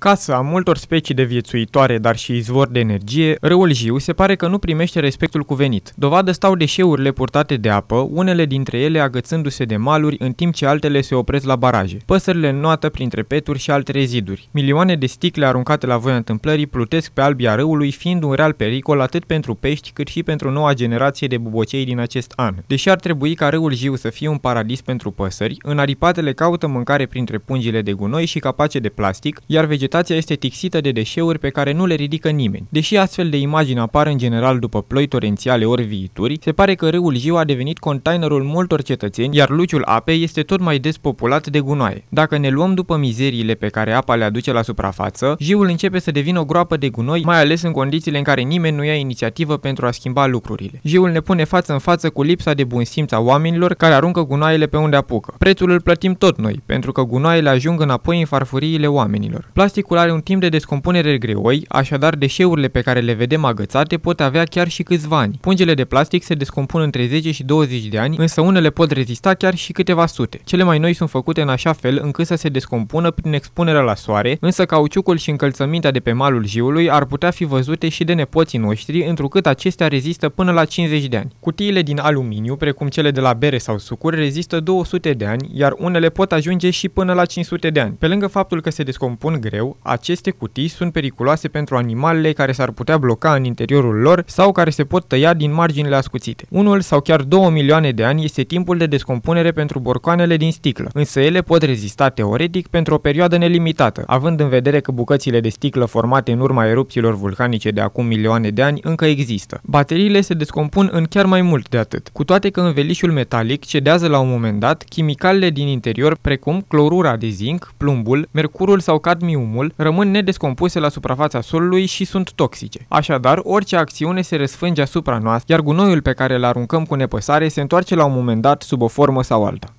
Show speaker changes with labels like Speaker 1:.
Speaker 1: Casa a multor specii de viețuitoare, dar și izvor de energie, râul Jiu se pare că nu primește respectul cuvenit. Dovadă stau deșeurile purtate de apă, unele dintre ele agățându-se de maluri, în timp ce altele se opresc la baraje. Păsările noată printre peturi și alte reziduri. Milioane de sticle aruncate la voia întâmplării plutesc pe albia râului, fiind un real pericol atât pentru pești, cât și pentru noua generație de bubocei din acest an. Deși ar trebui ca râul Jiu să fie un paradis pentru păsări, în aripatele caută mâncare printre pungile de gunoi și capace de plastic, iar vegetația vegetația este tixită de deșeuri pe care nu le ridică nimeni. Deși astfel de imagini apar în general după ploi torențiale ori viituri, se pare că râul Jiu a devenit containerul multor cetățeni, iar luciul apei este tot mai des populat de gunoaie. Dacă ne luăm după mizeriile pe care apa le aduce la suprafață, Jiul începe să devină o groapă de gunoi, mai ales în condițiile în care nimeni nu ia inițiativă pentru a schimba lucrurile. Jiul ne pune față în față cu lipsa de bun simț a oamenilor care aruncă gunoaiele pe unde apucă. Prețul îl plătim tot noi, pentru că gunoaiele ajung înapoi în farfuriile oamenilor. Plastic plasticul are un timp de descompunere greoi, așadar deșeurile pe care le vedem agățate pot avea chiar și câțiva ani. Pungele de plastic se descompun între 10 și 20 de ani, însă unele pot rezista chiar și câteva sute. Cele mai noi sunt făcute în așa fel încât să se descompună prin expunerea la soare, însă cauciucul și încălțămintea de pe malul jiului ar putea fi văzute și de nepoții noștri, întrucât acestea rezistă până la 50 de ani. Cutiile din aluminiu, precum cele de la bere sau sucuri, rezistă 200 de ani, iar unele pot ajunge și până la 500 de ani. Pe lângă faptul că se descompun greu, greu, aceste cutii sunt periculoase pentru animalele care s-ar putea bloca în interiorul lor sau care se pot tăia din marginile ascuțite. Unul sau chiar două milioane de ani este timpul de descompunere pentru borcoanele din sticlă, însă ele pot rezista teoretic pentru o perioadă nelimitată, având în vedere că bucățile de sticlă formate în urma erupțiilor vulcanice de acum milioane de ani încă există. Bateriile se descompun în chiar mai mult de atât, cu toate că învelișul metalic cedează la un moment dat chimicalele din interior precum clorura de zinc, plumbul, mercurul sau cadmiumul volumul, rămân nedescompuse la suprafața solului și sunt toxice. Așadar, orice acțiune se răsfânge asupra noastră, iar gunoiul pe care îl aruncăm cu nepăsare se întoarce la un moment dat sub o formă sau alta.